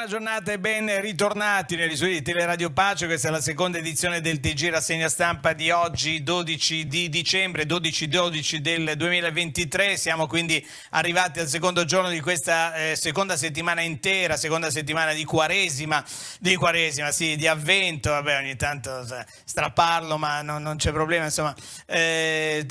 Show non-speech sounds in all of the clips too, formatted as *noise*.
Buona giornata e ben ritornati negli studi di Teleradio Pace, questa è la seconda edizione del TG Rassegna Stampa di oggi 12 di dicembre, 12-12 del 2023, siamo quindi arrivati al secondo giorno di questa eh, seconda settimana intera, seconda settimana di Quaresima, di Quaresima, sì, di Avvento, vabbè ogni tanto eh, strapparlo ma non, non c'è problema, insomma eh,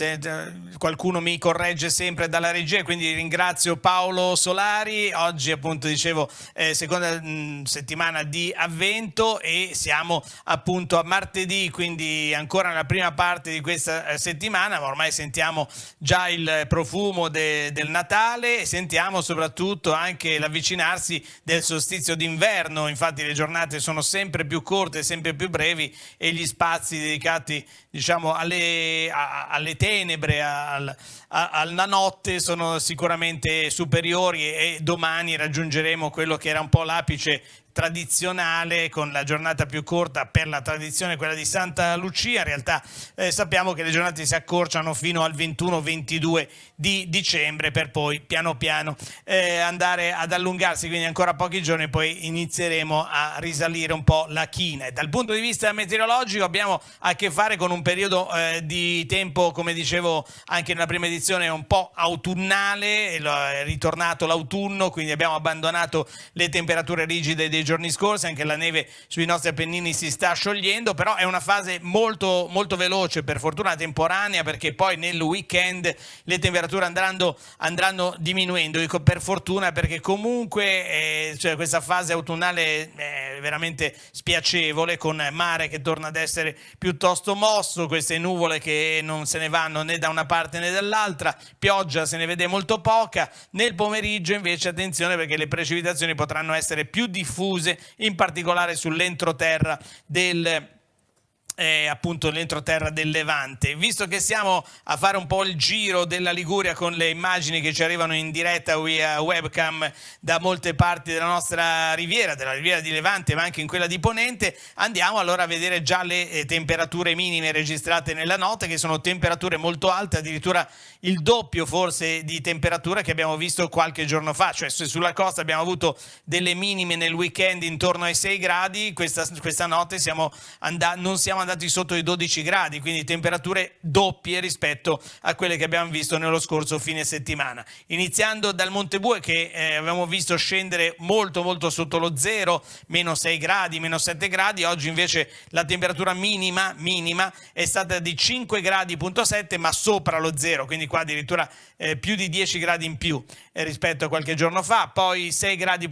qualcuno mi corregge sempre dalla regia, quindi ringrazio Paolo Solari, oggi appunto dicevo eh, seconda Mm, settimana di avvento e siamo appunto a martedì, quindi ancora nella prima parte di questa eh, settimana, ma ormai sentiamo già il profumo de del Natale e sentiamo soprattutto anche l'avvicinarsi del solstizio d'inverno, infatti le giornate sono sempre più corte, sempre più brevi e gli spazi dedicati diciamo alle, a, alle tenebre, al, a, alla notte sono sicuramente superiori e domani raggiungeremo quello che era un po' l'apice apice tradizionale con la giornata più corta per la tradizione, quella di Santa Lucia. In realtà eh, sappiamo che le giornate si accorciano fino al 21-22 di dicembre per poi piano piano eh, andare ad allungarsi, quindi ancora pochi giorni e poi inizieremo a risalire un po' la china. E dal punto di vista meteorologico abbiamo a che fare con un periodo eh, di tempo, come dicevo anche nella prima edizione, un po' autunnale, è ritornato l'autunno, quindi abbiamo abbandonato le temperature rigide dei giorni giorni scorsi, anche la neve sui nostri Appennini si sta sciogliendo, però è una fase molto, molto veloce, per fortuna temporanea, perché poi nel weekend le temperature andranno, andranno diminuendo, dico per fortuna perché comunque eh, cioè questa fase autunnale è veramente spiacevole, con mare che torna ad essere piuttosto mosso, queste nuvole che non se ne vanno né da una parte né dall'altra, pioggia se ne vede molto poca, nel pomeriggio invece attenzione perché le precipitazioni potranno essere più diffuse scuse, in particolare sull'entroterra del eh, appunto l'entroterra del Levante. Visto che siamo a fare un po' il giro della Liguria con le immagini che ci arrivano in diretta via webcam da molte parti della nostra riviera, della riviera di Levante ma anche in quella di Ponente, andiamo allora a vedere già le eh, temperature minime registrate nella notte che sono temperature molto alte, addirittura il doppio forse di temperatura che abbiamo visto qualche giorno fa, cioè se sulla costa abbiamo avuto delle minime nel weekend intorno ai 6 gradi, questa, questa notte siamo non siamo andati andati sotto i 12 gradi, quindi temperature doppie rispetto a quelle che abbiamo visto nello scorso fine settimana. Iniziando dal Montebue che eh, avevamo visto scendere molto molto sotto lo zero, meno 6 gradi, meno 7 gradi, oggi invece la temperatura minima, minima è stata di 5 gradi, 7, ma sopra lo zero, quindi qua addirittura eh, più di 10 gradi in più eh, rispetto a qualche giorno fa, poi 6,4 gradi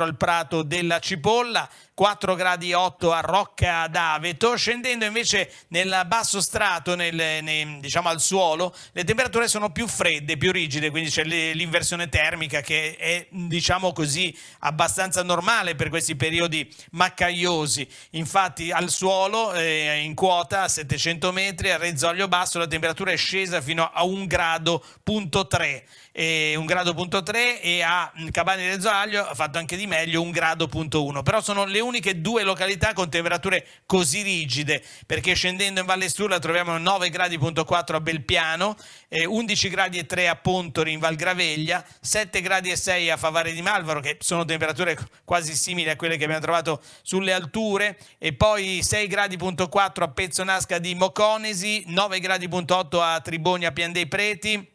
al Prato della Cipolla, 4,8 gradi a Rocca d'Aveto, scendendo invece nel basso strato, nel, nel, diciamo al suolo, le temperature sono più fredde, più rigide, quindi c'è l'inversione termica che è diciamo così abbastanza normale per questi periodi maccaiosi, infatti al suolo eh, in quota a 700 metri, a Rezzoglio Basso la temperatura è scesa fino a 1 grado, punto punto 3, eh, un grado punto 3 e a Cabani del Zoaglio ha fatto anche di meglio un grado punto 1, però sono le uniche due località con temperature così rigide, perché scendendo in Valle Stulla troviamo 9 gradi punto 4 a Belpiano, eh, 11 gradi e 3 a Pontori in Val Graveglia, 7 gradi e 6 a Favare di Malvaro, che sono temperature quasi simili a quelle che abbiamo trovato sulle alture, e poi 6 gradi punto 4 a Pezzonasca di Moconesi, 9 gradi punto 8 a Tribonia Pian dei Preti,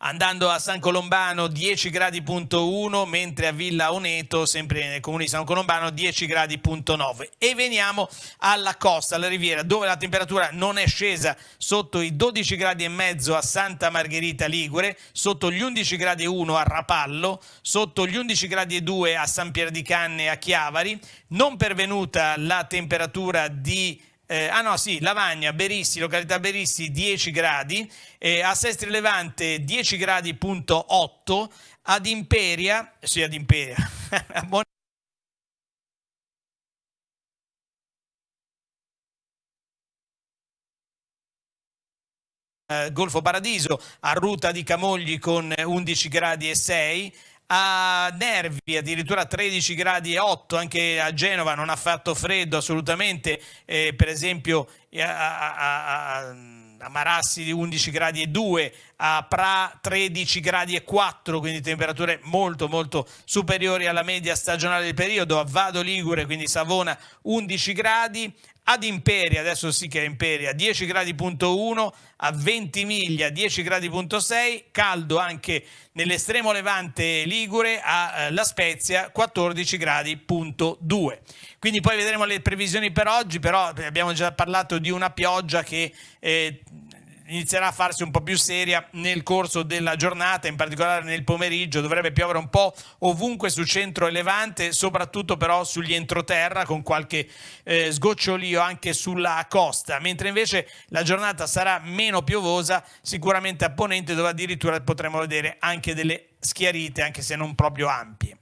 andando a San Colombano 10 gradi 1, mentre a Villa Oneto sempre nel comune di San Colombano 10 gradi 9. e veniamo alla costa alla riviera dove la temperatura non è scesa sotto i 12 gradi e mezzo a Santa Margherita Ligure sotto gli 11 gradi 1 a Rapallo sotto gli 11 gradi 2 a San Pier di Canne a Chiavari non pervenuta la temperatura di eh, ah no sì, Lavagna, Berissi, località Berissi 10 gradi, eh, a Sestri Levante 10 gradi punto 8, ad Imperia, sì ad Imperia, a *laughs* Bon eh, Golfo Paradiso a Ruta di Camogli con 11 eh, gradi e 6 a Nervi addirittura 13 gradi e 8 anche a Genova non ha fatto freddo assolutamente eh, per esempio eh, a, a, a, a, Marassi 11 gradi e 2 a Pra 13 gradi e 4 quindi temperature molto molto superiori alla media stagionale del periodo a Vado Ligure quindi Savona 11 gradi ad Imperia, adesso sì che è Imperia, 10 gradi punto 1, a 20 miglia 10 6, caldo anche nell'estremo levante Ligure a eh, La Spezia 14 gradi punto 2. Quindi poi vedremo le previsioni per oggi, però abbiamo già parlato di una pioggia che... Eh, inizierà a farsi un po' più seria nel corso della giornata, in particolare nel pomeriggio. Dovrebbe piovere un po' ovunque su centro e levante, soprattutto però sugli entroterra, con qualche eh, sgocciolio anche sulla costa. Mentre invece la giornata sarà meno piovosa, sicuramente a ponente, dove addirittura potremo vedere anche delle schiarite, anche se non proprio ampie.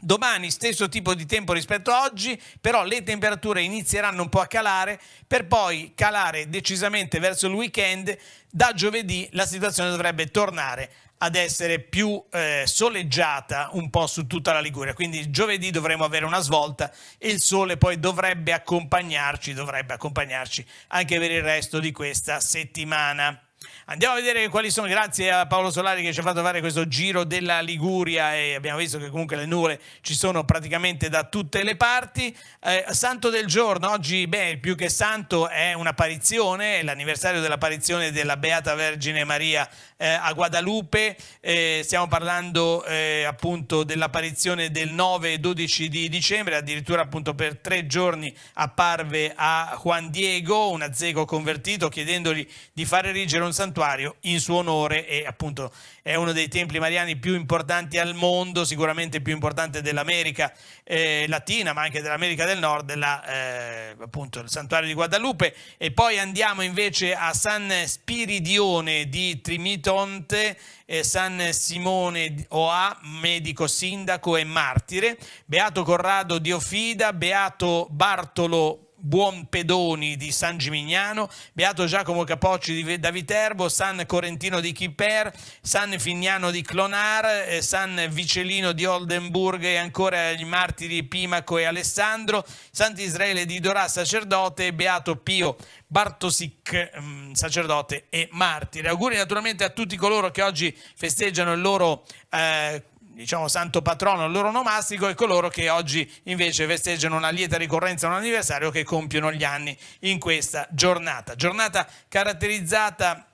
Domani stesso tipo di tempo rispetto a oggi, però le temperature inizieranno un po' a calare per poi calare decisamente verso il weekend. Da giovedì la situazione dovrebbe tornare ad essere più eh, soleggiata un po' su tutta la Liguria, quindi giovedì dovremo avere una svolta e il sole poi dovrebbe accompagnarci, dovrebbe accompagnarci anche per il resto di questa settimana. Andiamo a vedere quali sono, grazie a Paolo Solari che ci ha fatto fare questo giro della Liguria e abbiamo visto che comunque le nuvole ci sono praticamente da tutte le parti. Eh, santo del giorno, oggi beh, più che santo è un'apparizione, è l'anniversario dell'apparizione della Beata Vergine Maria eh, a Guadalupe, eh, stiamo parlando eh, appunto dell'apparizione del 9 e 12 di dicembre, addirittura appunto per tre giorni apparve a Juan Diego, un azzeco convertito chiedendogli di fare erigere un santuario santuario in suo onore e appunto è uno dei templi mariani più importanti al mondo, sicuramente più importante dell'America eh, Latina, ma anche dell'America del Nord, la, eh, appunto il santuario di Guadalupe. E poi andiamo invece a San Spiridione di Trimitonte, eh, San Simone Oa, medico sindaco e martire, Beato Corrado Diofida, Beato Bartolo Buon Pedoni di San Gimignano, Beato Giacomo Capocci da Viterbo, San Correntino di Chiper, San Fignano di Clonar, eh, San Vicelino di Oldenburg e ancora i martiri Pimaco e Alessandro, Sant'Israele di Dorà sacerdote, Beato Pio Bartosic mm, sacerdote e martire. Auguri naturalmente a tutti coloro che oggi festeggiano il loro eh, diciamo, santo patrono, il loro nomastico, e coloro che oggi invece festeggiano una lieta ricorrenza, un anniversario che compiono gli anni in questa giornata. Giornata caratterizzata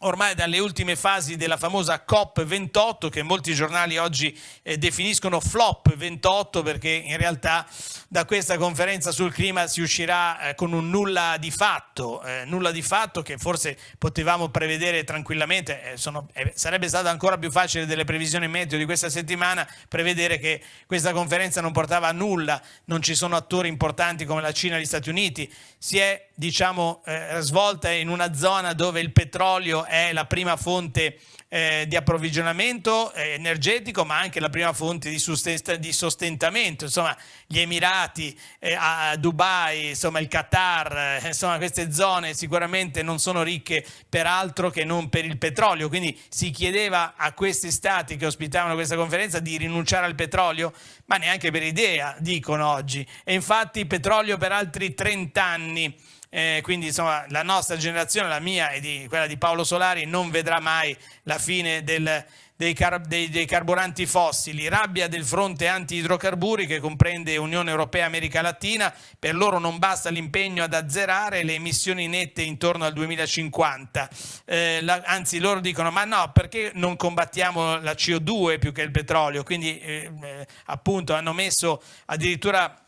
ormai dalle ultime fasi della famosa COP28 che molti giornali oggi eh, definiscono flop 28 perché in realtà da questa conferenza sul clima si uscirà eh, con un nulla di fatto, eh, nulla di fatto che forse potevamo prevedere tranquillamente, eh, sono, eh, sarebbe stato ancora più facile delle previsioni meteo di questa settimana prevedere che questa conferenza non portava a nulla, non ci sono attori importanti come la Cina e gli Stati Uniti, si è diciamo eh, svolta in una zona dove il petrolio è la prima fonte eh, di approvvigionamento eh, energetico, ma anche la prima fonte di, di sostentamento. Insomma, gli Emirati, eh, a Dubai, insomma, il Qatar, eh, insomma, queste zone sicuramente non sono ricche per altro che non per il petrolio. Quindi si chiedeva a questi stati che ospitavano questa conferenza di rinunciare al petrolio, ma neanche per idea, dicono oggi. E infatti petrolio per altri 30 anni. Eh, quindi insomma la nostra generazione, la mia e di, quella di Paolo Solari, non vedrà mai la fine del, dei, car dei, dei, carburanti fossili. Rabbia del fronte anti-idrocarburi che comprende Unione Europea e America Latina, per loro non basta l'impegno ad azzerare le emissioni nette intorno al 2050. Eh, la, anzi loro dicono ma no, perché non combattiamo la CO2 più che il petrolio? Quindi eh, eh appunto hanno messo addirittura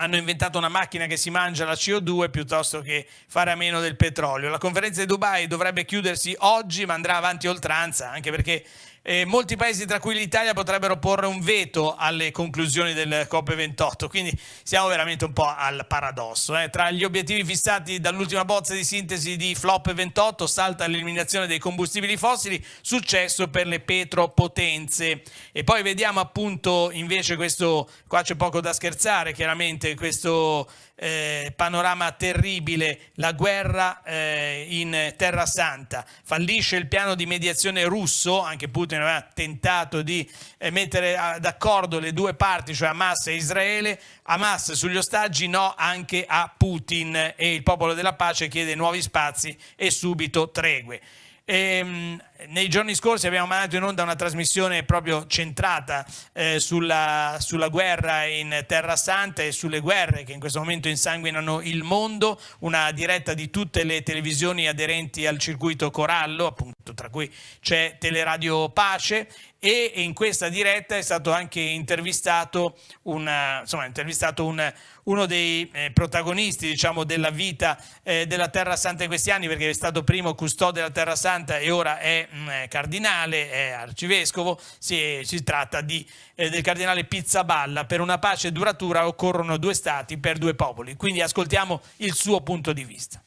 hanno inventato una macchina che si mangia la CO2 piuttosto che fare a meno del petrolio. La conferenza di Dubai dovrebbe chiudersi oggi ma andrà avanti oltranza anche perché eh, molti paesi, tra cui l'Italia, potrebbero porre un veto alle conclusioni del COP28. Quindi siamo veramente un po' al paradosso. Eh. Tra gli obiettivi fissati dall'ultima bozza di sintesi di Flop 28 salta l'eliminazione dei combustibili fossili, successo per le petropotenze. E poi vediamo appunto invece questo, qua c'è poco da scherzare chiaramente, questo eh, panorama terribile, la guerra eh, in Terra Santa, fallisce il piano di mediazione russo, anche Putin aveva tentato di eh, mettere ah, d'accordo le due parti, cioè Hamas e Israele, Hamas sugli ostaggi, no anche a Putin e il popolo della pace chiede nuovi spazi e subito tregue. Ehm, nei giorni scorsi abbiamo mandato in onda una trasmissione proprio centrata eh, sulla, sulla, guerra in Terra Santa e sulle guerre che in questo momento insanguinano il mondo, una diretta di tutte le televisioni aderenti al circuito Corallo, appunto tra cui c'è Teleradio Pace e in questa diretta è stato anche intervistato, una, insomma, intervistato un, uno dei eh, protagonisti diciamo, della vita eh, della Terra Santa in questi anni perché è stato primo custode della Terra Santa e ora è Mm, eh, cardinale, è eh, arcivescovo, si, si tratta di, eh, del cardinale Pizzaballa, per una pace duratura occorrono due stati per due popoli, quindi ascoltiamo il suo punto di vista.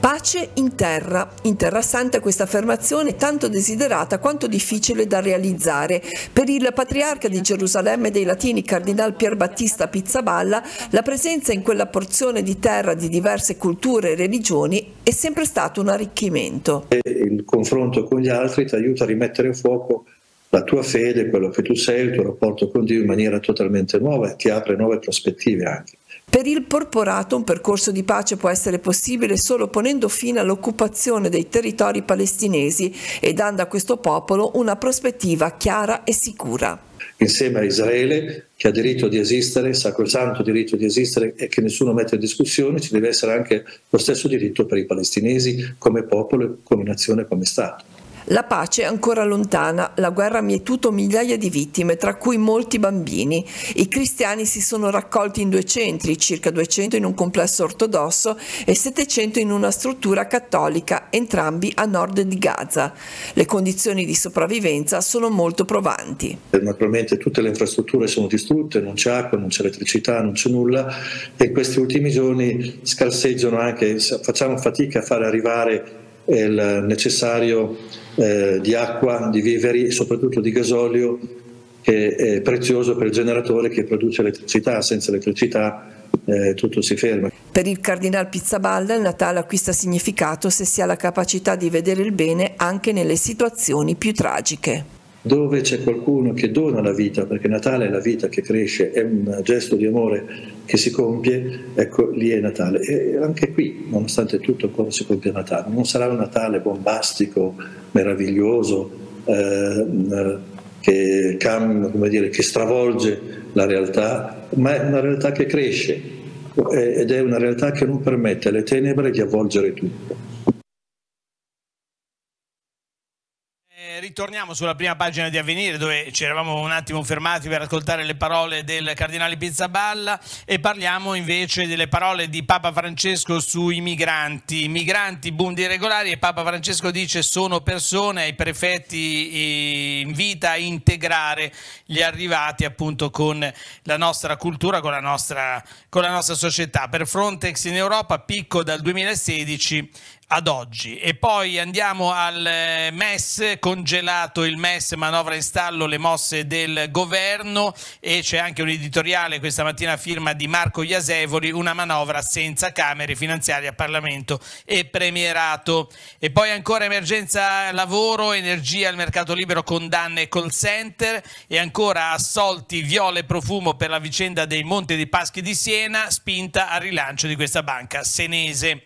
Pace in terra. In Terra Santa questa affermazione tanto desiderata quanto difficile da realizzare. Per il patriarca di Gerusalemme dei Latini, Cardinal Pier Battista Pizzaballa, la presenza in quella porzione di terra di diverse culture e religioni è sempre stato un arricchimento. Il confronto con gli altri ti aiuta a rimettere a fuoco la tua fede, quello che tu sei, il tuo rapporto con Dio in maniera totalmente nuova e ti apre nuove prospettive anche. Per il porporato un percorso di pace può essere possibile solo ponendo fine all'occupazione dei territori palestinesi e dando a questo popolo una prospettiva chiara e sicura. Insieme a Israele, che ha diritto di esistere, sacrosanto diritto di esistere e che nessuno mette in discussione, ci deve essere anche lo stesso diritto per i palestinesi come popolo, come nazione, come Stato. La pace è ancora lontana, la guerra ha mietuto migliaia di vittime, tra cui molti bambini. I cristiani si sono raccolti in due centri, circa 200 in un complesso ortodosso e 700 in una struttura cattolica, entrambi a nord di Gaza. Le condizioni di sopravvivenza sono molto provanti. Eh, naturalmente tutte le infrastrutture sono distrutte, non c'è acqua, non c'è elettricità, non c'è nulla e questi ultimi giorni scarseggiano anche, facciamo fatica a far arrivare il necessario eh, di acqua, di viveri e soprattutto di gasolio che è prezioso per il generatore che produce elettricità, senza elettricità eh, tutto si ferma. Per il Cardinal Pizzaballa il Natale acquista significato se si ha la capacità di vedere il bene anche nelle situazioni più tragiche dove c'è qualcuno che dona la vita, perché Natale è la vita che cresce, è un gesto di amore che si compie, ecco lì è Natale. E anche qui, nonostante tutto, ancora si compie Natale. Non sarà un Natale bombastico, meraviglioso, eh, che, cam, dire, che stravolge la realtà, ma è una realtà che cresce ed è una realtà che non permette alle tenebre di avvolgere tutto. ritorniamo sulla prima pagina di Avvenire dove ci eravamo un attimo fermati per ascoltare le parole del cardinale Pizzaballa e parliamo invece delle parole di Papa Francesco sui migranti. Migranti, bundi irregolari e Papa Francesco dice sono persone ai prefetti invita a integrare gli arrivati appunto con la nostra cultura, con la nostra, con la nostra società. Per Frontex in Europa, picco dal 2016 ad oggi e poi andiamo al eh, MES, congelato il MES, manovra in stallo, le mosse del governo e c'è anche un editoriale questa mattina firma di Marco Iasevoli, una manovra senza Camere, finanziarie a Parlamento e Premierato. E poi ancora emergenza lavoro, energia al mercato libero condanne call center e ancora assolti viole profumo per la vicenda dei Monti di Paschi di Siena, spinta al rilancio di questa banca senese.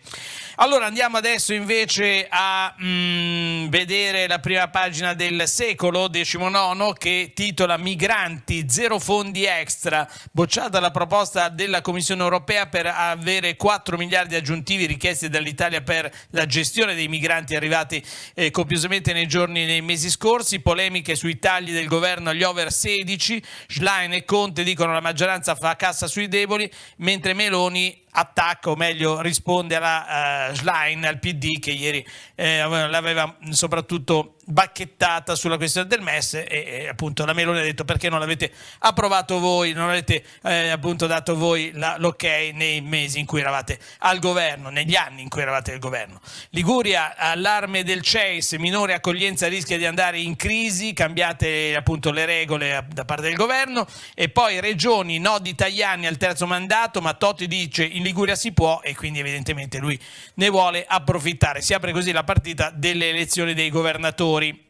Allora andiamo adesso invece a mh, mm, vedere la prima pagina del secolo XIX che titola Migranti, zero fondi extra, bocciata la proposta della Commissione europea per avere 4 miliardi aggiuntivi richiesti dall'Italia per la gestione dei migranti arrivati eh, copiosamente nei giorni e nei mesi scorsi, polemiche sui tagli del governo agli over 16, Schlein e Conte dicono la maggioranza fa cassa sui deboli, mentre Meloni attacca o meglio risponde alla uh, Schlein, al PD che ieri eh, l'aveva soprattutto bacchettata sulla questione del MES e, e appunto la Meloni ha detto perché non l'avete approvato voi, non avete eh, appunto dato voi l'ok nei mesi in cui eravate al governo, negli anni in cui eravate al governo. Liguria, allarme del CEIS, minore accoglienza rischia di andare in crisi, cambiate appunto le regole da parte del governo e poi regioni, no di Tajani al terzo mandato, ma Totti dice in Liguria si può e quindi evidentemente lui ne vuole approfittare. Si apre così la partita delle elezioni dei governatori story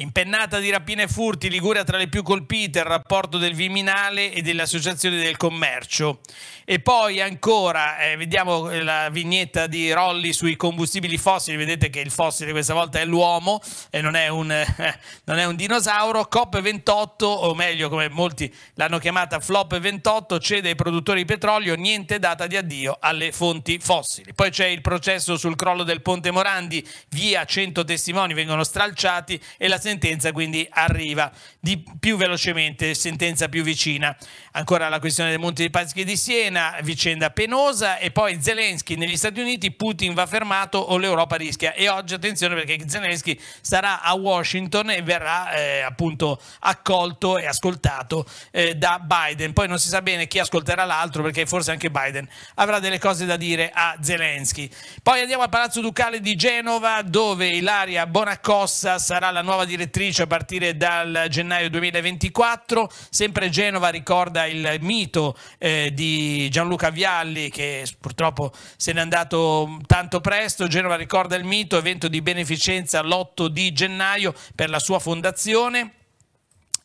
Impennata di rapine e furti, Liguria tra le più colpite, il rapporto del Viminale e dell'Associazione del commercio. E poi ancora, eh, vediamo la vignetta di Rolli sui combustibili fossili, vedete che il fossile questa volta è l'uomo e non è, un, eh, *laughs* non è un dinosauro. COP28, o meglio come molti l'hanno chiamata Flop 28, cede ai produttori di petrolio, niente data di addio alle fonti fossili. Poi c'è il processo sul crollo del Ponte Morandi, via 100 testimoni vengono stralciati e la sentenza quindi arriva di più velocemente, sentenza più vicina. Ancora la questione del Monte di Paschi di Siena, vicenda penosa e poi Zelensky negli Stati Uniti, Putin va fermato o l'Europa rischia. E oggi attenzione perché Zelensky sarà a Washington e verrà eh, appunto accolto e ascoltato eh, da Biden. Poi non si sa bene chi ascolterà l'altro perché forse anche Biden avrà delle cose da dire a Zelensky. Poi andiamo al Palazzo Ducale di Genova dove Ilaria Bonaccossa sarà la nuova direttrice direttrice a partire dal gennaio 2024. Sempre Genova ricorda il mito eh, di Gianluca Vialli che purtroppo se n'è andato tanto presto. Genova ricorda il mito, evento di beneficenza l'8 di gennaio per la sua fondazione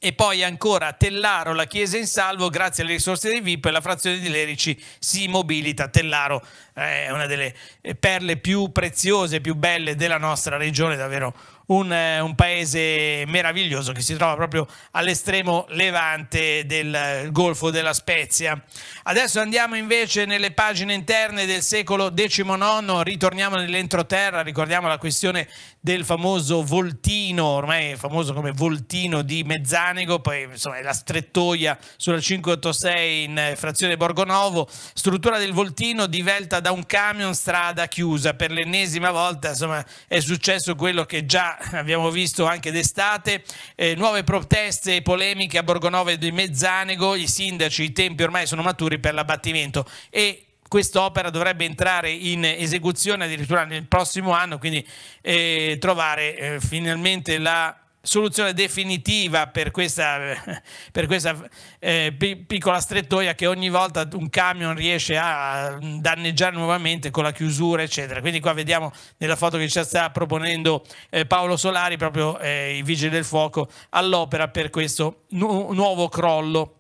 e poi ancora Tellaro, la chiesa in salvo, grazie alle risorse dei VIP e la frazione di Lerici si mobilita. Tellaro è una delle eh, perle più preziose, più belle della nostra regione, davvero un, eh, un, paese meraviglioso che si trova proprio all'estremo levante del eh, Golfo della Spezia. Adesso andiamo invece nelle pagine interne del secolo XIX, ritorniamo nell'entroterra, ricordiamo la questione del famoso voltino, ormai famoso come voltino di Mezzanego, poi insomma è la strettoia sulla 586 in eh, frazione Borgonovo, struttura del voltino divelta da un camion strada chiusa per l'ennesima volta, insomma è successo quello che già abbiamo visto anche d'estate, eh, nuove proteste e polemiche a Borgonovo e di Mezzanego, i sindaci, i tempi ormai sono maturi per l'abbattimento e quest'opera dovrebbe entrare in esecuzione addirittura nel prossimo anno, quindi eh, trovare eh, finalmente la soluzione definitiva per questa, *laughs* per questa eh, piccola strettoia che ogni volta un camion riesce a danneggiare nuovamente con la chiusura eccetera quindi qua vediamo nella foto che ci sta proponendo eh, Paolo Solari proprio eh, i vigili del fuoco all'opera per questo nu nuovo crollo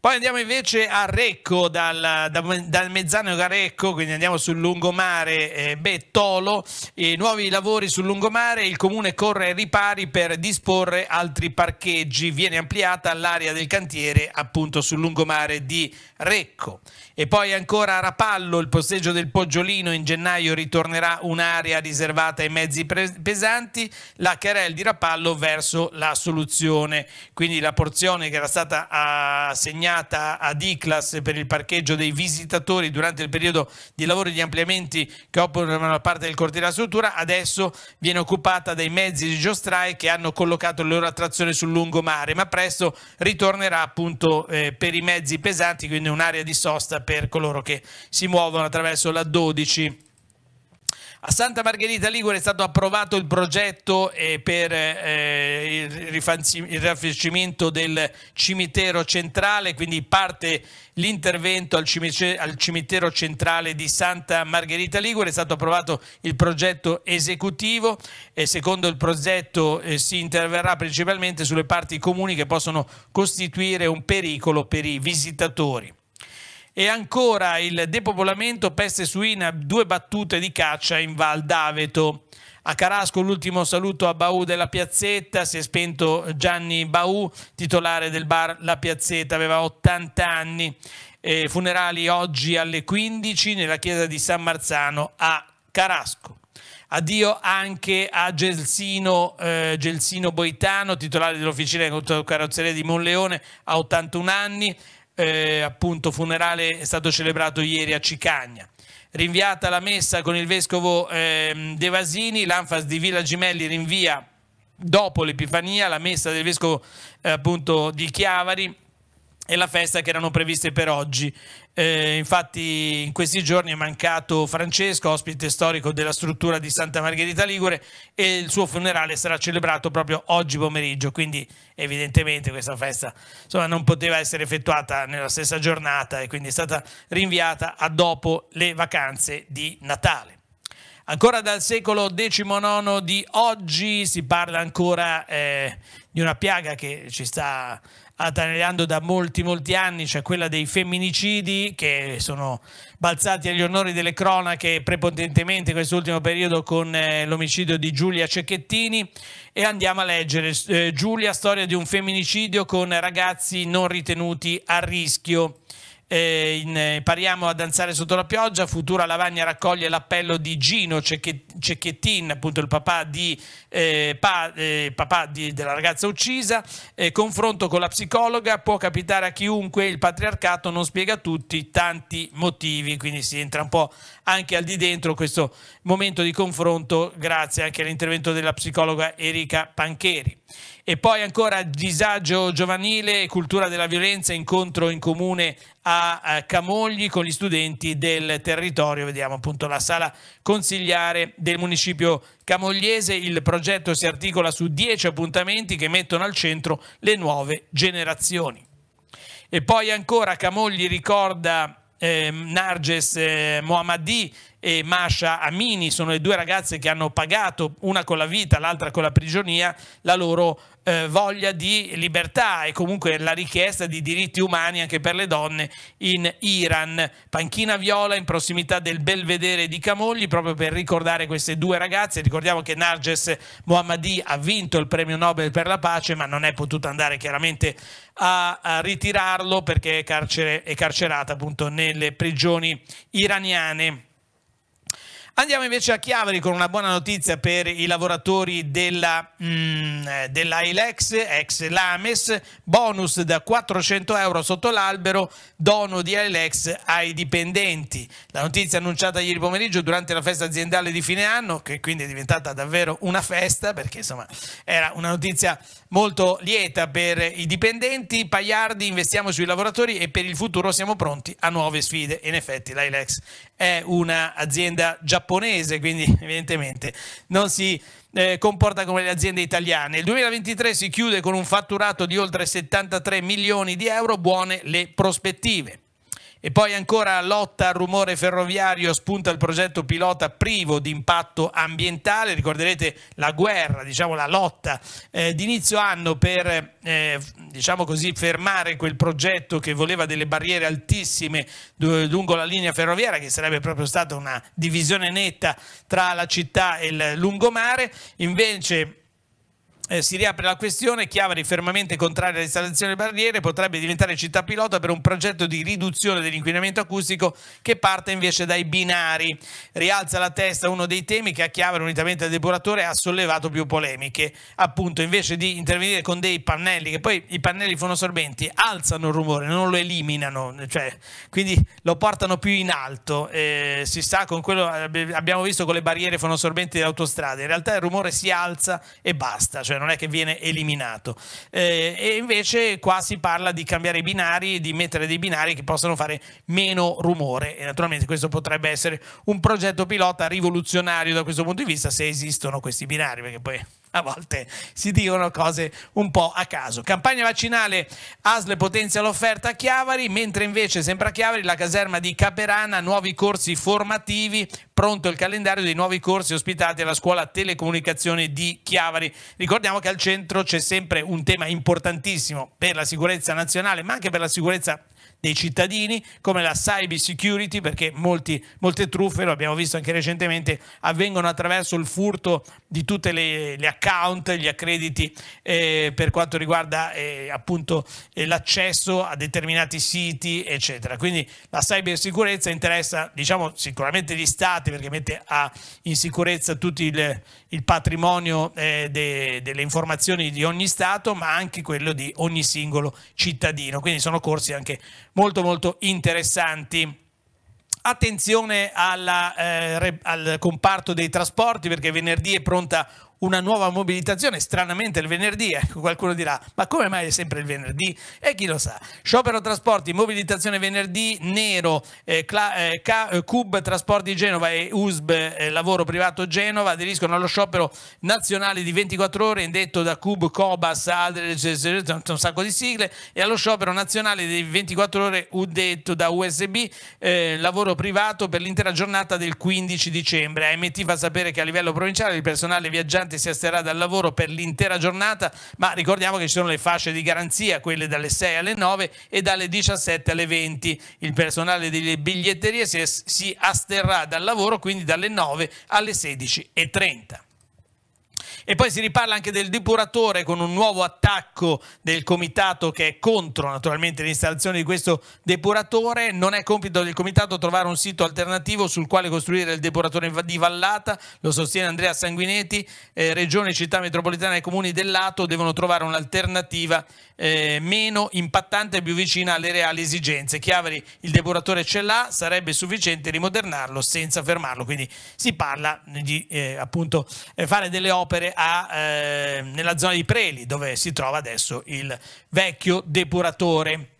poi andiamo invece a Recco, dal, dal, dal Mezzano a Recco, quindi andiamo sul lungomare eh, Bettolo, e nuovi lavori sul lungomare, il comune corre ai ripari per disporre altri parcheggi, viene ampliata l'area del cantiere appunto sul lungomare di Recco. E poi ancora a Rapallo il posteggio del Poggiolino in gennaio ritornerà un'area riservata ai mezzi pesanti, la Carel di Rapallo verso la soluzione. Quindi la porzione che era stata ah, assegnata ad Iclas per il parcheggio dei visitatori durante il periodo di lavori di ampliamenti che operano la parte del cortile della struttura, adesso viene occupata dai mezzi di Giostrai che hanno collocato le loro attrazioni sul lungomare, ma presto ritornerà appunto eh, per i mezzi pesanti, quindi un'area di sosta per coloro che si muovono attraverso la 12. A Santa Margherita Ligure è stato approvato il progetto eh, per eh, il, il rifacimento del cimitero centrale, quindi parte l'intervento al, al, cimitero centrale di Santa Margherita Ligure, è stato approvato il progetto esecutivo e secondo il progetto eh, si interverrà principalmente sulle parti comuni che possono costituire un pericolo per i visitatori e ancora il depopolamento peste suina, due battute di caccia in Val d'Aveto. A Carasco l'ultimo saluto a Baù della Piazzetta, si è spento Gianni Baù, titolare del bar La Piazzetta, aveva 80 anni. Eh, funerali oggi alle 15 nella chiesa di San Marzano a Carasco. Addio anche a Gelsino, eh, Gelsino Boitano, titolare dell'officina di carrozzeria di Monleone, a 81 anni eh, appunto funerale è stato celebrato ieri a Cicagna. Rinviata la messa con il vescovo eh, De Vasini, l'anfas di Villa Gimelli rinvia dopo l'Epifania la messa del vescovo eh, appunto di Chiavari e la festa che erano previste per oggi. Eh, infatti in questi giorni è mancato Francesco, ospite storico della struttura di Santa Margherita Ligure e il suo funerale sarà celebrato proprio oggi pomeriggio, quindi evidentemente questa festa insomma, non poteva essere effettuata nella stessa giornata e quindi è stata rinviata a dopo le vacanze di Natale. Ancora dal secolo XIX di oggi si parla ancora eh, di una piaga che ci sta attanagliando da molti molti anni, cioè quella dei femminicidi che sono balzati agli onori delle cronache prepotentemente quest'ultimo periodo con eh, l'omicidio di Giulia Cecchettini e andiamo a leggere eh, Giulia, storia di un femminicidio con ragazzi non ritenuti a rischio eh, in, eh, pariamo a danzare sotto la pioggia, Futura Lavagna raccoglie l'appello di Gino Cecchettin, appunto il papà, di, eh, pa, eh, papà di, della ragazza uccisa, confronto con la psicologa, può capitare a chiunque, il patriarcato non spiega tutti, tanti motivi, quindi si entra un po' anche al di dentro questo momento di confronto grazie anche all'intervento della psicologa Erika Pancheri. E poi ancora disagio giovanile, cultura della violenza, incontro in comune a eh, Camogli con gli studenti del territorio, vediamo appunto la sala consigliare del municipio camogliese, il progetto si articola su dieci appuntamenti che mettono al centro le nuove generazioni. E poi ancora Camogli ricorda eh, Narges eh, Mohammadi e Masha Amini sono le due ragazze che hanno pagato, una con la vita, l'altra con la prigionia, la loro eh, voglia di libertà e comunque la richiesta di diritti umani anche per le donne in Iran. Panchina viola in prossimità del belvedere di Camogli, proprio per ricordare queste due ragazze. Ricordiamo che Narges Mohammadi ha vinto il premio Nobel per la pace, ma non è potuta andare chiaramente a, a ritirarlo perché è, carcere, è carcerata appunto nelle prigioni iraniane. Andiamo invece a Chiavari con una buona notizia per i lavoratori della, mm, eh, dell'AILEX, ex Lames, bonus da 400 euro sotto l'albero, dono di AILEX ai dipendenti. La notizia annunciata ieri pomeriggio durante la festa aziendale di fine anno, che quindi è diventata davvero una festa perché insomma era una notizia molto lieta per i dipendenti. Pagliardi, investiamo sui lavoratori e per il futuro siamo pronti a nuove sfide. In effetti l'Ilex è un'azienda giapponese, quindi *laughs* evidentemente non si eh, comporta come le aziende italiane. Il 2023 si chiude con un fatturato di oltre 73 milioni di euro, buone le prospettive. E poi ancora lotta al rumore ferroviario, spunta il progetto pilota privo di impatto ambientale, ricorderete la guerra, diciamo la lotta eh, d'inizio anno per eh, diciamo così, fermare quel progetto che voleva delle barriere altissime lungo la linea ferroviaria che sarebbe proprio stata una divisione netta tra la città e il lungomare, invece eh, si riapre la questione, Chiavari fermamente contraria all'installazione delle barriere potrebbe diventare città pilota per un progetto di riduzione dell'inquinamento acustico che parte invece dai binari. Rialza la testa uno dei temi che a Chiavari unitamente al depuratore ha sollevato più polemiche, appunto invece di intervenire con dei pannelli, che poi i pannelli fonosorbenti alzano il rumore, non lo eliminano, cioè, quindi lo portano più in alto, eh, si sa con quello eh, abbiamo visto con le barriere fonosorbenti delle autostrade, in realtà il rumore si alza e basta, cioè cioè non è che viene eliminato. Eh, e invece qua si parla di cambiare i binari, di mettere dei binari che possano fare meno rumore e naturalmente questo potrebbe essere un progetto pilota rivoluzionario da questo punto di vista se esistono questi binari, perché poi a volte si dicono cose un po' a caso. Campagna vaccinale, ASL potenzia l'offerta a Chiavari, mentre invece sempre a Chiavari la caserma di Caperana, nuovi corsi formativi, pronto il calendario dei nuovi corsi ospitati alla scuola telecomunicazione di Chiavari. Ricordiamo che al centro c'è sempre un tema importantissimo per la sicurezza nazionale, ma anche per la sicurezza dei cittadini, come la cyber security, perché molti, molte truffe, lo abbiamo visto anche recentemente, avvengono attraverso il furto di tutti gli account, gli accrediti eh, per quanto riguarda eh, appunto eh, l'accesso a determinati siti, eccetera. Quindi la cyber sicurezza interessa, diciamo, sicuramente gli stati perché mette a, in sicurezza tutti il, il patrimonio eh, de, delle informazioni di ogni Stato, ma anche quello di ogni singolo cittadino. Quindi sono corsi anche molto molto interessanti. Attenzione alla, eh, al comparto dei trasporti perché venerdì è pronta una nuova mobilitazione, stranamente il venerdì, ecco qualcuno dirà ma come mai è sempre il venerdì? E chi lo sa, sciopero trasporti, mobilitazione venerdì, nero, eh, eh, eh, CUB Trasporti Genova e USB eh, Lavoro Privato Genova aderiscono allo sciopero nazionale di 24 ore indetto da CUB, COBAS, Adres, eh, un sacco di sigle e allo sciopero nazionale di 24 ore udetto da USB eh, Lavoro Privato per l'intera giornata del 15 dicembre. AMT fa sapere che a livello provinciale il personale viaggiante ristorante si asterrà dal lavoro per l'intera giornata, ma ricordiamo che ci sono le fasce di garanzia, quelle dalle 6 alle 9 e dalle 17 alle 20. Il personale delle biglietterie si, asterrà dal lavoro quindi dalle 9 alle 16 e 30. E poi si riparla anche del depuratore con un nuovo attacco del comitato che è contro naturalmente l'installazione di questo depuratore. Non è compito del comitato trovare un sito alternativo sul quale costruire il depuratore di Vallata, lo sostiene Andrea Sanguinetti. Eh, regione, città metropolitana e comuni del lato devono trovare un'alternativa eh, meno impattante e più vicina alle reali esigenze. Chiaveri, il depuratore ce l'ha, sarebbe sufficiente rimodernarlo senza fermarlo. Quindi si parla di eh, appunto eh, fare delle opere a, eh, nella zona di Preli dove si trova adesso il vecchio depuratore.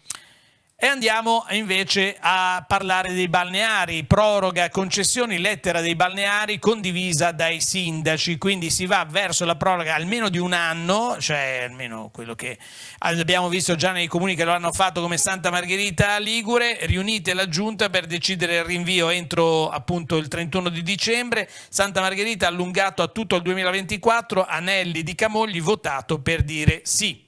E andiamo invece a parlare dei balneari, proroga concessioni, lettera dei balneari condivisa dai sindaci, quindi si va verso la proroga almeno di un anno, cioè almeno quello che abbiamo visto già nei comuni che lo hanno fatto come Santa Margherita Ligure, riunite la giunta per decidere il rinvio entro appunto il 31 di dicembre, Santa Margherita allungato a tutto il 2024, Anelli di Camogli votato per dire sì.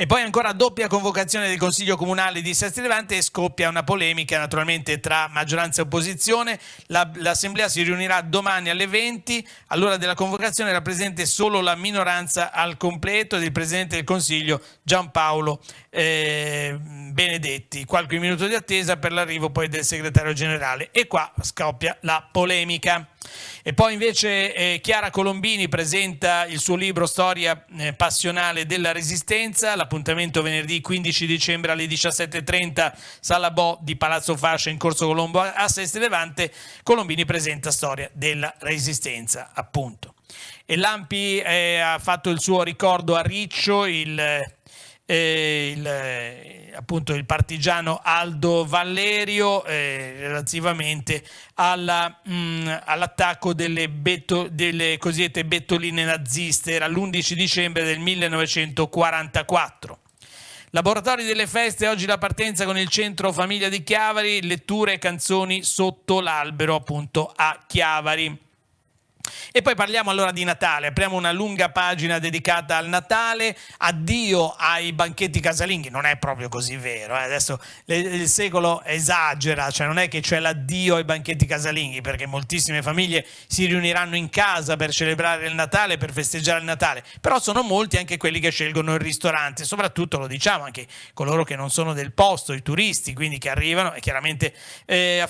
E poi ancora doppia convocazione del Consiglio Comunale di Sestri Levante e scoppia una polemica naturalmente tra maggioranza e opposizione. L'Assemblea si riunirà domani alle 20, all'ora della convocazione era presente solo la minoranza al completo del Presidente del Consiglio Giampaolo eh, Benedetti. Qualche minuto di attesa per l'arrivo poi del Segretario Generale e qua scoppia la polemica. E poi invece eh, Chiara Colombini presenta il suo libro Storia eh, passionale della resistenza, l'appuntamento venerdì 15 dicembre alle 17.30, Sala Bo di Palazzo Fascia in Corso Colombo a Sesti Levante, Colombini presenta Storia della resistenza, appunto. E Lampi eh, ha fatto il suo ricordo a Riccio, il... Eh, il, appunto il partigiano Aldo Valerio eh, relativamente mm, all'attacco all delle, delle, cosiddette bettoline naziste, era l'11 dicembre del 1944. Laboratori delle feste, oggi la partenza con il centro Famiglia di Chiavari, letture e canzoni sotto l'albero appunto a Chiavari. E poi parliamo allora di Natale, apriamo una lunga pagina dedicata al Natale, addio ai banchetti casalinghi, non è proprio così vero, eh? adesso il secolo esagera, cioè non è che c'è l'addio ai banchetti casalinghi, perché moltissime famiglie si riuniranno in casa per celebrare il Natale, per festeggiare il Natale, però sono molti anche quelli che scelgono il ristorante, soprattutto lo diciamo anche coloro che non sono del posto, i turisti, quindi che arrivano e chiaramente eh,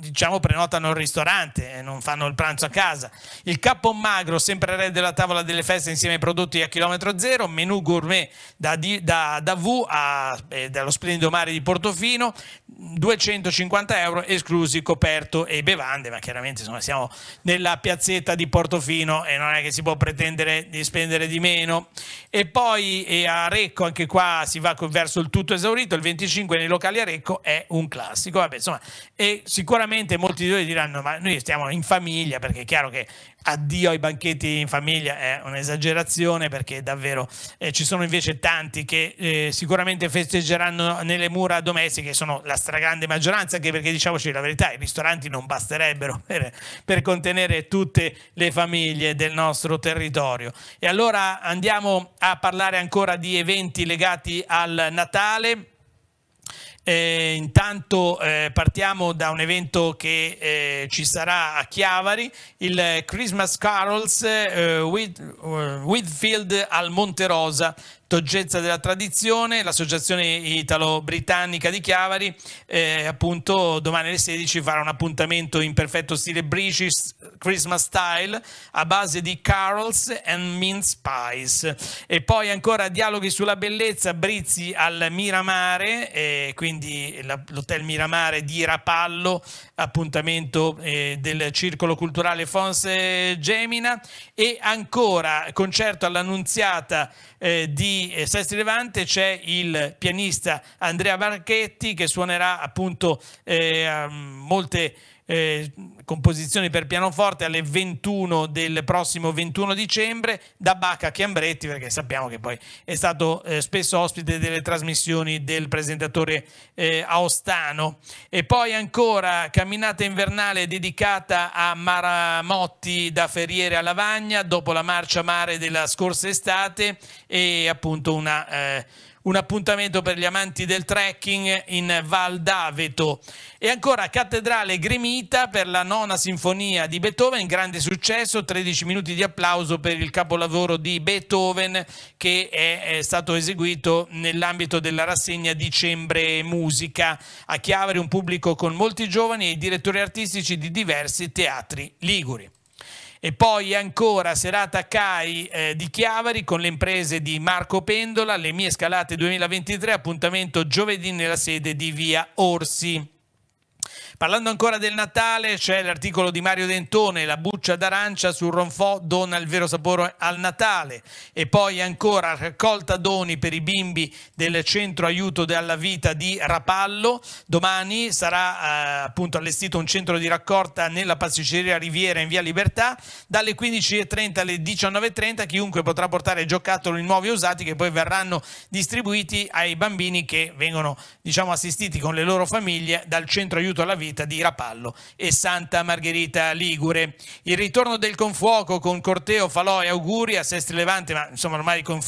diciamo prenotano il ristorante, eh, non fanno il pranzo a casa il capo magro, sempre re della tavola delle feste insieme ai prodotti a chilometro zero, menù gourmet da, da, da V a, eh, dallo splendido mare di Portofino, 250 euro esclusi coperto e bevande, ma chiaramente insomma, siamo nella piazzetta di Portofino e non è che si può pretendere di spendere di meno. E poi e eh, a Recco, anche qua si va verso il tutto esaurito, il 25 nei locali a Recco è un classico. Vabbè, insomma, e sicuramente molti di voi diranno ma noi stiamo in famiglia perché è chiaro che addio ai banchetti in famiglia è un'esagerazione perché davvero eh, ci sono invece tanti che eh, sicuramente festeggeranno nelle mura domestiche, sono la stragrande maggioranza anche perché diciamoci la verità, i ristoranti non basterebbero *laughs* per, per contenere tutte le famiglie del nostro territorio. E allora andiamo a parlare ancora di eventi legati al Natale. Eh, intanto eh, partiamo da un evento che eh, ci sarà a Chiavari, il Christmas Carols eh, with, eh, Whitfield al Monte Rosa. Toggezza della tradizione, l'associazione italo-britannica di Chiavari, eh, appunto domani alle 16 farà un appuntamento in perfetto stile British Christmas style a base di carols and mince pies. E poi ancora dialoghi sulla bellezza, Brizzi al Miramare, eh, quindi l'hotel Miramare di Rapallo, appuntamento eh, del Circolo Culturale Fonse Gemina e ancora concerto all'Annunziata eh, di di eh, Sestri Levante c'è il pianista Andrea Marchetti che suonerà appunto eh, molte eh, composizioni per pianoforte alle 21 del prossimo 21 dicembre da Bacca a Chiambretti, perché sappiamo che poi è stato eh, spesso ospite delle trasmissioni del presentatore eh, Aostano. E poi ancora camminata invernale dedicata a Maramotti da Ferriere a Lavagna dopo la marcia mare della scorsa estate e appunto una... Eh, un appuntamento per gli amanti del trekking in Val d'Aveto. E ancora Cattedrale Gremita per la nona sinfonia di Beethoven, grande successo, 13 minuti di applauso per il capolavoro di Beethoven che è, è stato eseguito nell'ambito della rassegna Dicembre Musica. A Chiavari un pubblico con molti giovani e direttori artistici di diversi teatri liguri. E poi ancora serata CAI eh, di Chiavari con le imprese di Marco Pendola, le mie scalate 2023, appuntamento giovedì nella sede di Via Orsi. Parlando ancora del Natale, c'è l'articolo di Mario Dentone, la buccia d'arancia sul ronfò dona il vero sapore al Natale. E poi ancora raccolta doni per i bimbi del centro aiuto alla vita di Rapallo. Domani sarà eh, appunto allestito un centro di raccolta nella pasticceria Riviera in via Libertà dalle 15.30 alle 19.30. Chiunque potrà portare giocattoli nuovi e usati che poi verranno distribuiti ai bambini che vengono diciamo, assistiti con le loro famiglie dal centro aiuto alla vita vita di Rapallo e Santa Margherita Ligure. Il ritorno del confuoco con corteo, falò e auguri a Sestri Levante, ma insomma ormai con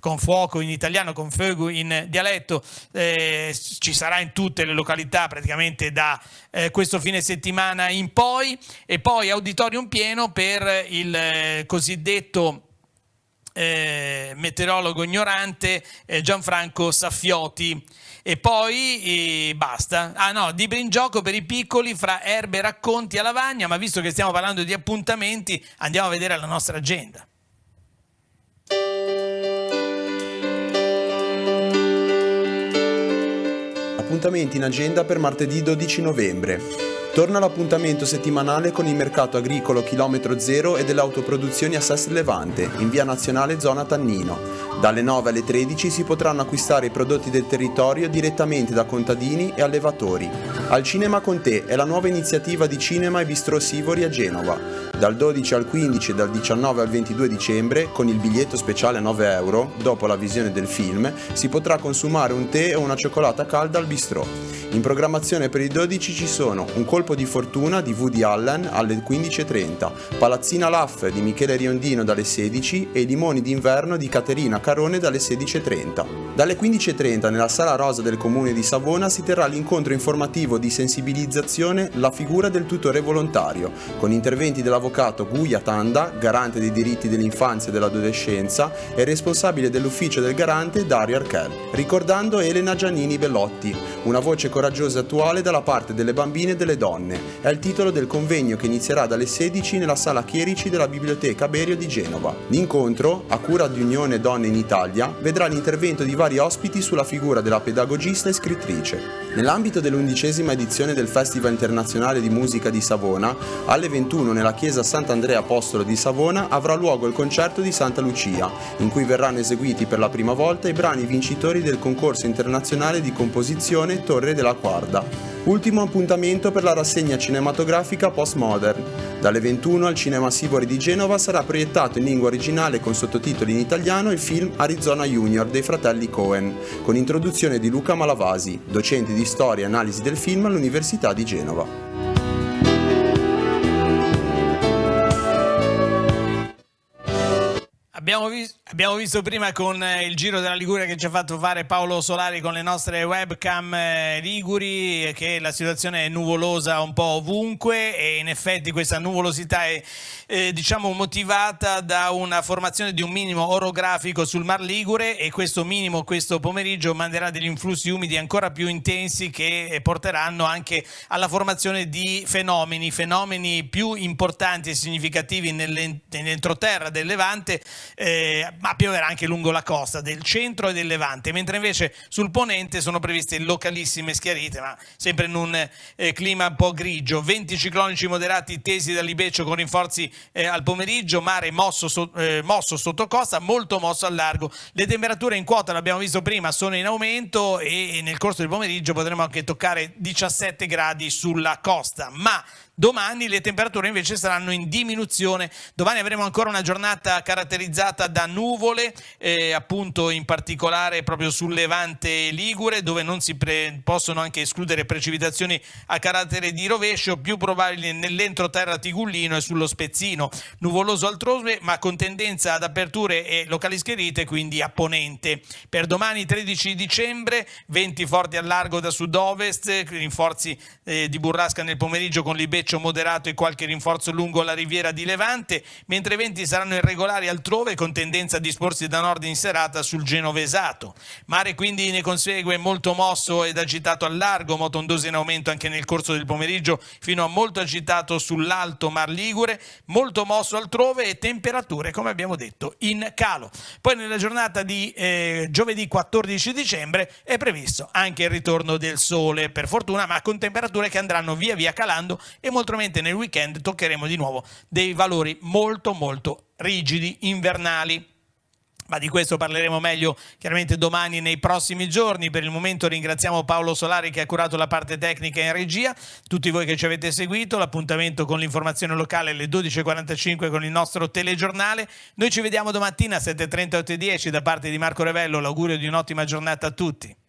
confuoco in italiano, con Fegu in dialetto, eh, ci sarà in tutte le località praticamente da eh, questo fine settimana in poi e poi auditorium pieno per il eh, cosiddetto... Eh, meteorologo ignorante eh, Gianfranco Saffioti e poi e basta. Ah no, di gioco per i piccoli fra erbe racconti a lavagna, ma visto che stiamo parlando di appuntamenti, andiamo a vedere la nostra agenda. Appuntamenti in agenda per martedì 12 novembre. Torna l'appuntamento settimanale con il mercato agricolo chilometro zero e delle autoproduzioni a Sest Levante, in via nazionale zona Tannino. Dalle 9 alle 13 si potranno acquistare i prodotti del territorio direttamente da contadini e allevatori. Al Cinema con te è la nuova iniziativa di Cinema e Bistro Sivori a Genova dal 12 al 15 e dal 19 al 22 dicembre con il biglietto speciale a 9 euro dopo la visione del film si potrà consumare un tè o una cioccolata calda al bistrò. In programmazione per il 12 ci sono Un colpo di fortuna di Woody Allen alle 15.30, Palazzina Laff di Michele Riondino dalle 16 e Limoni d'inverno di Caterina Carone dalle 16.30. Dalle 15.30 nella Sala Rosa del Comune di Savona si terrà l'incontro informativo di sensibilizzazione La figura del tutore volontario, con interventi della collocato Guya Tanda, garante dei diritti dell'infanzia e dell'adolescenza, e responsabile dell'ufficio del garante Dario Archel, ricordando Elena Giannini Bellotti, una voce coraggiosa e attuale dalla parte delle bambine e delle donne. È il titolo del convegno che inizierà dalle 16 nella sala Chierici della Biblioteca Berio di Genova. L'incontro, a cura di Unione Donne in Italia, vedrà l'intervento di vari ospiti sulla figura della pedagogista e scrittrice. Nell'ambito dell'undicesima edizione del Festival Internazionale di Musica di Savona, alle 21 nella chiesa chiesa Sant'Andrea Apostolo di Savona avrà luogo il concerto di Santa Lucia, in cui verranno eseguiti per la prima volta i brani vincitori del concorso internazionale di composizione Torre della Quarda. Ultimo appuntamento per la rassegna cinematografica Postmodern. Dalle 21 al Cinema Sivori di Genova sarà proiettato in lingua originale con sottotitoli in italiano il film Arizona Junior dei fratelli Cohen, con introduzione di Luca Malavasi, docente di storia e analisi del film all'Università di Genova. Abbiamo, vis abbiamo, visto prima con eh, il giro della Liguria che ci ha fatto fare Paolo Solari con le nostre webcam eh, liguri che la situazione è nuvolosa un po' ovunque e in effetti questa nuvolosità è eh, diciamo motivata da una formazione di un minimo orografico sul Mar Ligure e questo minimo questo pomeriggio manderà degli influssi umidi ancora più intensi che eh, porteranno anche alla formazione di fenomeni, fenomeni più importanti e significativi nell'entroterra del Levante eh, ma pioverà anche lungo la costa del centro e del levante, mentre invece sul ponente sono previste localissime schiarite, ma sempre in un eh, clima un po' grigio. Venti ciclonici moderati tesi dall'Ibeccio con rinforzi eh, al pomeriggio, mare mosso, so, eh, mosso sotto costa, molto mosso al largo. Le temperature in quota, l'abbiamo visto prima, sono in aumento e, e nel corso del pomeriggio potremo anche toccare 17 gradi sulla costa, ma Domani le temperature invece saranno in diminuzione, domani avremo ancora una giornata caratterizzata da nuvole, eh, appunto in particolare proprio sul Levante Ligure dove non si possono anche escludere precipitazioni a carattere di rovescio, più probabili nell'entroterra Tigullino e sullo Spezzino, nuvoloso altrove ma con tendenza ad aperture e locali schierite quindi a ponente. Per domani 13 dicembre venti forti al largo da sud-ovest, rinforzi eh, di burrasca nel pomeriggio con l'Ibeccia Lecce moderato e qualche rinforzo lungo la riviera di Levante, mentre i venti saranno irregolari altrove con tendenza a disporsi da nord in serata sul genovesato. Mare quindi ne consegue molto mosso ed agitato al largo, moto in aumento anche nel corso del pomeriggio fino a molto agitato sull'alto Mar Ligure, molto mosso altrove e temperature come abbiamo detto in calo. Poi nella giornata di eh, giovedì 14 dicembre è previsto anche il ritorno del sole per fortuna ma con temperature che andranno via via calando e molto probabilmente nel weekend toccheremo di nuovo dei valori molto molto rigidi, invernali. Ma di questo parleremo meglio chiaramente domani nei prossimi giorni. Per il momento ringraziamo Paolo Solari che ha curato la parte tecnica in regia, tutti voi che ci avete seguito, l'appuntamento con l'informazione locale alle 12.45 con il nostro telegiornale. Noi ci vediamo domattina 7.30 8.10 da parte di Marco Revello, l'augurio di un'ottima giornata a tutti.